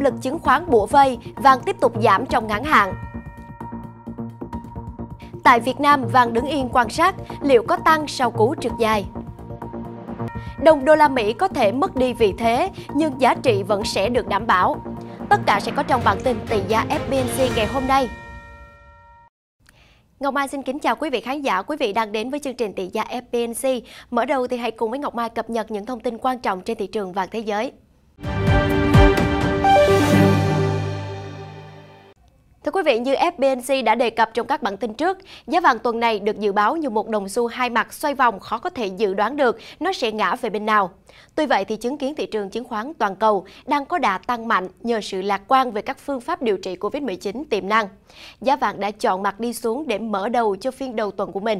lực chứng khoán bủa vây, vàng tiếp tục giảm trong ngắn hạn. Tại Việt Nam, vàng đứng yên quan sát liệu có tăng sau cú trượt dài. Đồng đô la Mỹ có thể mất đi vị thế, nhưng giá trị vẫn sẽ được đảm bảo. Tất cả sẽ có trong bản tin tỷ giá FBNC ngày hôm nay. Ngọc Mai xin kính chào quý vị khán giả, quý vị đang đến với chương trình tỷ giá FBNC. Mở đầu thì hãy cùng với Ngọc Mai cập nhật những thông tin quan trọng trên thị trường vàng thế giới. vị, như FBNC đã đề cập trong các bản tin trước, giá vàng tuần này được dự báo như một đồng xu hai mặt xoay vòng khó có thể dự đoán được nó sẽ ngã về bên nào. Tuy vậy thì chứng kiến thị trường chứng khoán toàn cầu đang có đà tăng mạnh nhờ sự lạc quan về các phương pháp điều trị COVID-19 tiềm năng. Giá vàng đã chọn mặt đi xuống để mở đầu cho phiên đầu tuần của mình.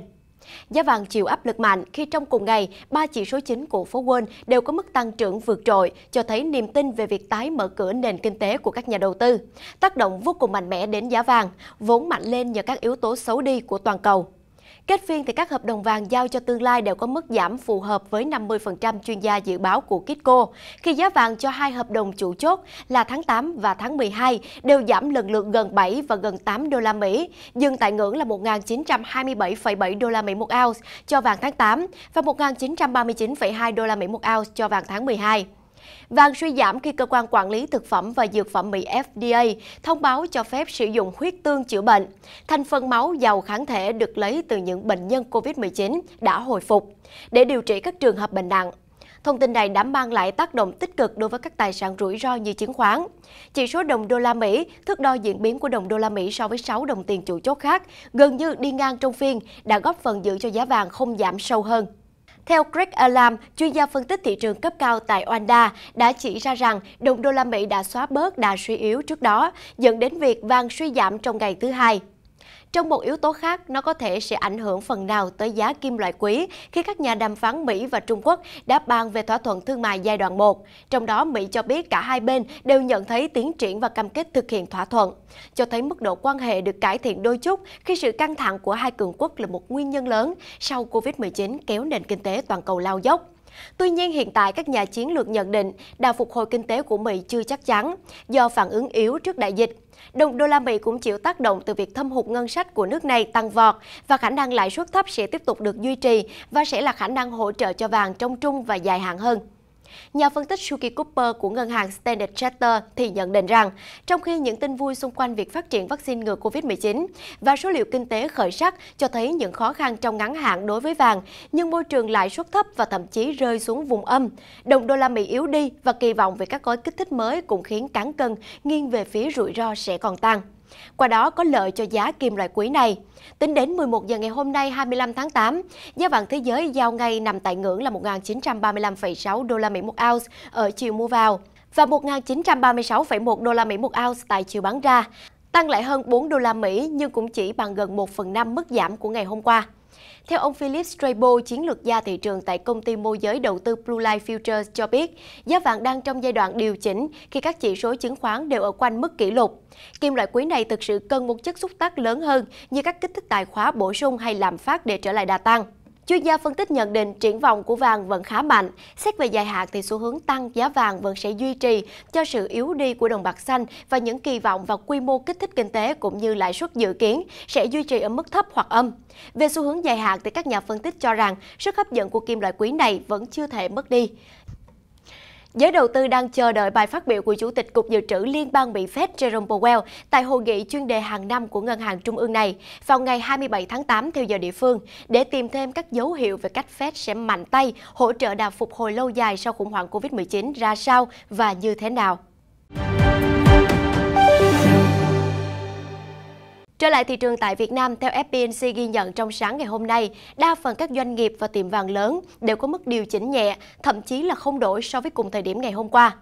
Giá vàng chịu áp lực mạnh khi trong cùng ngày, ba chỉ số chính của phố Wall đều có mức tăng trưởng vượt trội, cho thấy niềm tin về việc tái mở cửa nền kinh tế của các nhà đầu tư. Tác động vô cùng mạnh mẽ đến giá vàng, vốn mạnh lên nhờ các yếu tố xấu đi của toàn cầu. Kết phiên thì các hợp đồng vàng giao cho tương lai đều có mức giảm phù hợp với 50% chuyên gia dự báo của Kitco, khi giá vàng cho hai hợp đồng chủ chốt là tháng 8 và tháng 12 đều giảm lần lượt gần 7 và gần 8 đô la Mỹ, dừng tại ngưỡng là 1.927,7 đô la Mỹ một ounce cho vàng tháng 8 và 1.939,2 đô la Mỹ một ounce cho vàng tháng 12. Vàng suy giảm khi cơ quan quản lý thực phẩm và dược phẩm Mỹ FDA thông báo cho phép sử dụng huyết tương chữa bệnh. Thành phần máu giàu kháng thể được lấy từ những bệnh nhân COVID-19 đã hồi phục để điều trị các trường hợp bệnh nặng. Thông tin này đã mang lại tác động tích cực đối với các tài sản rủi ro như chứng khoán. Chỉ số đồng đô la Mỹ, thước đo diễn biến của đồng đô la Mỹ so với 6 đồng tiền chủ chốt khác, gần như đi ngang trong phiên, đã góp phần giữ cho giá vàng không giảm sâu hơn. Theo Greg Alam, chuyên gia phân tích thị trường cấp cao tại Oanda đã chỉ ra rằng đồng đô la Mỹ đã xóa bớt đà suy yếu trước đó, dẫn đến việc vàng suy giảm trong ngày thứ hai. Trong một yếu tố khác, nó có thể sẽ ảnh hưởng phần nào tới giá kim loại quý khi các nhà đàm phán Mỹ và Trung Quốc đã bàn về thỏa thuận thương mại giai đoạn 1. Trong đó, Mỹ cho biết cả hai bên đều nhận thấy tiến triển và cam kết thực hiện thỏa thuận, cho thấy mức độ quan hệ được cải thiện đôi chút khi sự căng thẳng của hai cường quốc là một nguyên nhân lớn sau COVID-19 kéo nền kinh tế toàn cầu lao dốc. Tuy nhiên hiện tại các nhà chiến lược nhận định đà phục hồi kinh tế của Mỹ chưa chắc chắn do phản ứng yếu trước đại dịch. Đồng đô la Mỹ cũng chịu tác động từ việc thâm hụt ngân sách của nước này tăng vọt và khả năng lãi suất thấp sẽ tiếp tục được duy trì và sẽ là khả năng hỗ trợ cho vàng trong trung và dài hạn hơn. Nhà phân tích Suki Cooper của ngân hàng Standard Charter thì nhận định rằng, trong khi những tin vui xung quanh việc phát triển vaccine ngừa COVID-19 và số liệu kinh tế khởi sắc cho thấy những khó khăn trong ngắn hạn đối với vàng, nhưng môi trường lãi suất thấp và thậm chí rơi xuống vùng âm. Đồng đô la Mỹ yếu đi và kỳ vọng về các gói kích thích mới cũng khiến cán cân nghiêng về phía rủi ro sẽ còn tăng qua đó có lợi cho giá kim loại quý này. Tính đến 11 giờ ngày hôm nay 25 tháng 8, giá vàng thế giới giao ngay nằm tại ngưỡng là 1.935,6 đô la Mỹ một ounce ở chiều mua vào và 1.936,1 đô la Mỹ một ounce tại chiều bán ra, tăng lại hơn 4 đô la Mỹ nhưng cũng chỉ bằng gần 1 phần 5 mức giảm của ngày hôm qua. Theo ông Philip Strabo, chiến lược gia thị trường tại công ty môi giới đầu tư Blue Light Futures cho biết, giá vàng đang trong giai đoạn điều chỉnh khi các chỉ số chứng khoán đều ở quanh mức kỷ lục. Kim loại quý này thực sự cần một chất xúc tác lớn hơn như các kích thích tài khóa bổ sung hay làm phát để trở lại đà tăng. Chuyên gia phân tích nhận định triển vọng của vàng vẫn khá mạnh. Xét về dài hạn thì xu hướng tăng giá vàng vẫn sẽ duy trì cho sự yếu đi của đồng bạc xanh và những kỳ vọng vào quy mô kích thích kinh tế cũng như lãi suất dự kiến sẽ duy trì ở mức thấp hoặc âm. Về xu hướng dài hạn thì các nhà phân tích cho rằng sức hấp dẫn của kim loại quý này vẫn chưa thể mất đi. Giới đầu tư đang chờ đợi bài phát biểu của Chủ tịch Cục Dự trữ Liên bang Mỹ Fed Jerome Powell tại hội nghị chuyên đề hàng năm của ngân hàng trung ương này vào ngày 27 tháng 8 theo giờ địa phương để tìm thêm các dấu hiệu về cách Fed sẽ mạnh tay hỗ trợ đà phục hồi lâu dài sau khủng hoảng COVID-19 ra sao và như thế nào. Trở lại thị trường tại Việt Nam, theo FPNC ghi nhận trong sáng ngày hôm nay, đa phần các doanh nghiệp và tiệm vàng lớn đều có mức điều chỉnh nhẹ, thậm chí là không đổi so với cùng thời điểm ngày hôm qua.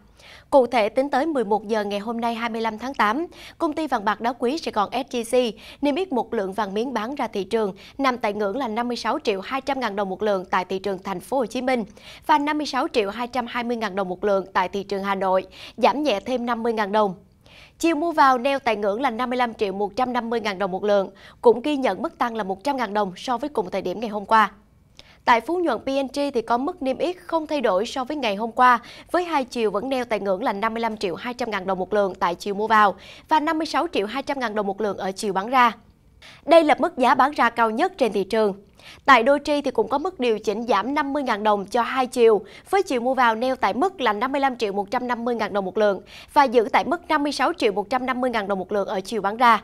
Cụ thể, tính tới 11 giờ ngày hôm nay 25 tháng 8, công ty vàng bạc đá quý Sài Gòn SGC niêm yết một lượng vàng miếng bán ra thị trường nằm tại ngưỡng là 56 triệu 200 ngàn đồng một lượng tại thị trường thành phố Hồ Chí Minh và 56 triệu 220 ngàn đồng một lượng tại thị trường Hà Nội, giảm nhẹ thêm 50 ngàn đồng. Chiều mua vào neo tại ngưỡng là 55 triệu 150 ngàn đồng một lượng, cũng ghi nhận mức tăng là 100 ngàn đồng so với cùng thời điểm ngày hôm qua. Tại Phú Nhuận PNG thì có mức niêm yết không thay đổi so với ngày hôm qua, với hai chiều vẫn neo tại ngưỡng là 55 triệu 200 ngàn đồng một lượng tại chiều mua vào và 56 triệu 200 ngàn đồng một lượng ở chiều bán ra. Đây là mức giá bán ra cao nhất trên thị trường. Tại Doji thì cũng có mức điều chỉnh giảm 50.000 đồng cho hai chiều, với chiều mua vào neo tại mức là 55 triệu 150 000 đồng một lượng và giữ tại mức 56 triệu 150 000 đồng một lượng ở chiều bán ra.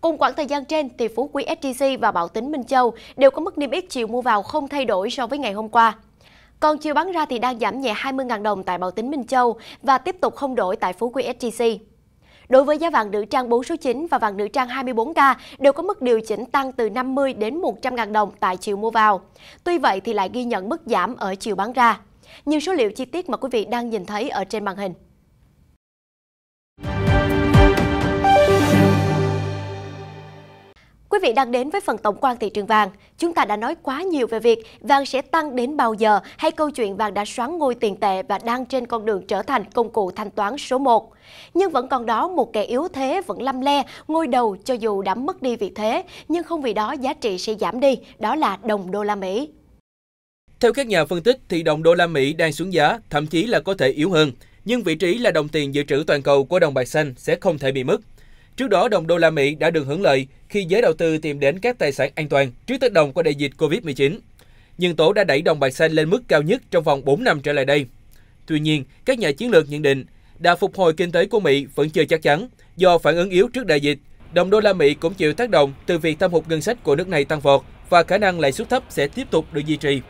Cùng khoảng thời gian trên thì Phú Quý sgc và Bảo Tín Minh Châu đều có mức niêm yết chiều mua vào không thay đổi so với ngày hôm qua. Còn chiều bán ra thì đang giảm nhẹ 20.000 đồng tại Bảo Tín Minh Châu và tiếp tục không đổi tại Phú Quý sgc Đối với giá vàng nữ trang 4 số 9 và vàng nữ trang 24K đều có mức điều chỉnh tăng từ 50 đến 100 ngàn đồng tại chiều mua vào. Tuy vậy thì lại ghi nhận mức giảm ở chiều bán ra. Nhiều số liệu chi tiết mà quý vị đang nhìn thấy ở trên màn hình. Quý vị đang đến với phần tổng quan thị trường vàng. Chúng ta đã nói quá nhiều về việc vàng sẽ tăng đến bao giờ hay câu chuyện vàng đã xoán ngôi tiền tệ và đang trên con đường trở thành công cụ thanh toán số 1. Nhưng vẫn còn đó một kẻ yếu thế vẫn lăm le ngôi đầu cho dù đã mất đi vị thế, nhưng không vì đó giá trị sẽ giảm đi, đó là đồng đô la Mỹ. Theo các nhà phân tích thì đồng đô la Mỹ đang xuống giá, thậm chí là có thể yếu hơn, nhưng vị trí là đồng tiền dự trữ toàn cầu của đồng bạc xanh sẽ không thể bị mất. Trước đó, đồng đô la Mỹ đã được hưởng lợi khi giới đầu tư tìm đến các tài sản an toàn trước tác động của đại dịch COVID-19. Nhưng tổ đã đẩy đồng bạc xanh lên mức cao nhất trong vòng 4 năm trở lại đây. Tuy nhiên, các nhà chiến lược nhận định đã phục hồi kinh tế của Mỹ vẫn chưa chắc chắn do phản ứng yếu trước đại dịch. Đồng đô la Mỹ cũng chịu tác động từ việc thâm hụt ngân sách của nước này tăng vọt và khả năng lãi suất thấp sẽ tiếp tục được duy trì.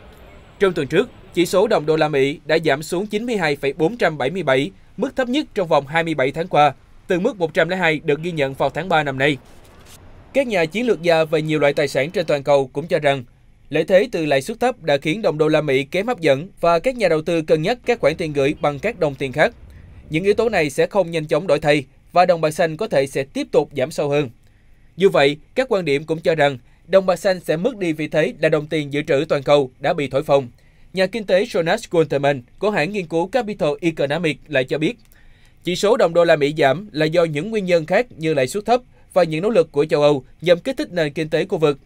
Trong tuần trước, chỉ số đồng đô la Mỹ đã giảm xuống 92,477, mức thấp nhất trong vòng 27 tháng qua từ mức 102 được ghi nhận vào tháng 3 năm nay. Các nhà chiến lược gia về nhiều loại tài sản trên toàn cầu cũng cho rằng lợi thế từ lãi suất thấp đã khiến đồng đô la Mỹ kém hấp dẫn và các nhà đầu tư cân nhắc các khoản tiền gửi bằng các đồng tiền khác. Những yếu tố này sẽ không nhanh chóng đổi thay và đồng bạc xanh có thể sẽ tiếp tục giảm sâu hơn. Dù vậy, các quan điểm cũng cho rằng đồng bạc xanh sẽ mất đi vị thế là đồng tiền dự trữ toàn cầu đã bị thổi phồng. Nhà kinh tế Jonas Guterman của hãng nghiên cứu Capital Economics lại cho biết – chỉ số đồng đô la Mỹ giảm là do những nguyên nhân khác như lãi suất thấp và những nỗ lực của châu Âu nhằm kích thích nền kinh tế khu vực.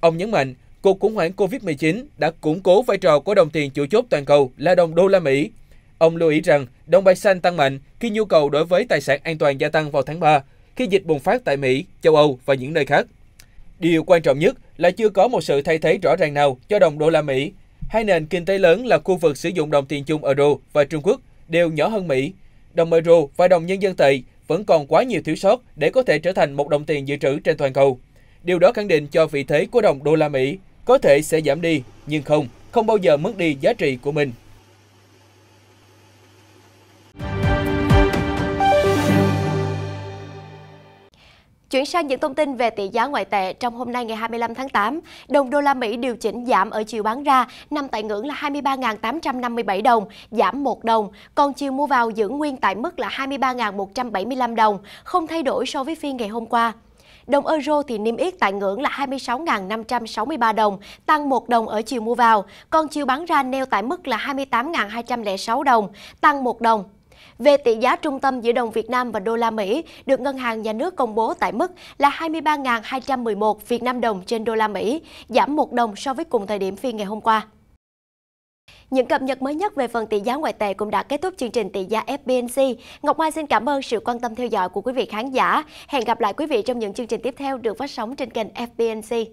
Ông nhấn mạnh, cuộc khủng hoảng COVID-19 đã củng cố vai trò của đồng tiền chủ chốt toàn cầu là đồng đô la Mỹ. Ông lưu ý rằng đồng bạc xanh tăng mạnh khi nhu cầu đối với tài sản an toàn gia tăng vào tháng 3, khi dịch bùng phát tại Mỹ, châu Âu và những nơi khác. Điều quan trọng nhất là chưa có một sự thay thế rõ ràng nào cho đồng đô la Mỹ. Hai nền kinh tế lớn là khu vực sử dụng đồng tiền chung euro và Trung Quốc đều nhỏ hơn Mỹ đồng euro và đồng nhân dân tệ vẫn còn quá nhiều thiếu sót để có thể trở thành một đồng tiền dự trữ trên toàn cầu. Điều đó khẳng định cho vị thế của đồng đô la Mỹ có thể sẽ giảm đi, nhưng không, không bao giờ mất đi giá trị của mình. Chuyển sang những thông tin về tỷ giá ngoại tệ trong hôm nay ngày 25 tháng 8, đồng đô la Mỹ điều chỉnh giảm ở chiều bán ra nằm tại ngưỡng là 23.857 đồng, giảm 1 đồng, còn chiều mua vào giữ nguyên tại mức là 23.175 đồng, không thay đổi so với phiên ngày hôm qua. Đồng euro thì niêm yết tại ngưỡng là 26.563 đồng, tăng 1 đồng ở chiều mua vào, còn chiều bán ra neo tại mức là 28.206 đồng, tăng 1 đồng về tỷ giá trung tâm giữa đồng Việt Nam và đô la Mỹ được Ngân hàng Nhà nước công bố tại mức là 23.211 Việt Nam đồng trên đô la Mỹ, giảm 1 đồng so với cùng thời điểm phiên ngày hôm qua. Những cập nhật mới nhất về phần tỷ giá ngoại tệ cũng đã kết thúc chương trình tỷ giá FBNC. Ngọc Mai xin cảm ơn sự quan tâm theo dõi của quý vị khán giả. Hẹn gặp lại quý vị trong những chương trình tiếp theo được phát sóng trên kênh FBNC.